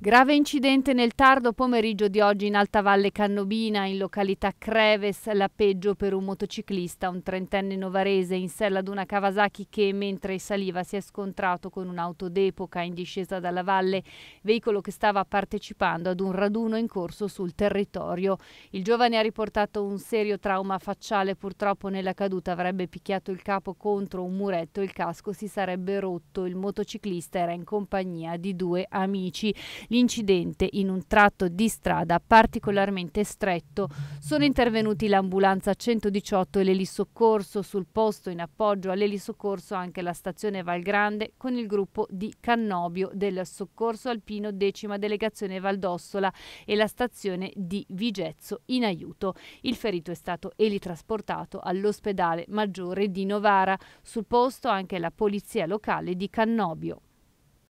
Grave incidente nel tardo pomeriggio di oggi in Alta Valle Cannobina, in località Creves, la peggio per un motociclista, un trentenne novarese in sella ad una Kawasaki che mentre saliva si è scontrato con un'auto d'epoca in discesa dalla valle, veicolo che stava partecipando ad un raduno in corso sul territorio. Il giovane ha riportato un serio trauma facciale, purtroppo nella caduta avrebbe picchiato il capo contro un muretto, il casco si sarebbe rotto, il motociclista era in compagnia di due amici l'incidente in un tratto di strada particolarmente stretto. Sono intervenuti l'ambulanza 118 e l'elisoccorso sul posto in appoggio all'elisoccorso anche la stazione Valgrande con il gruppo di Cannobio del soccorso alpino decima delegazione Valdossola e la stazione di Vigezzo in aiuto. Il ferito è stato elitrasportato all'ospedale maggiore di Novara, sul posto anche la polizia locale di Cannobio.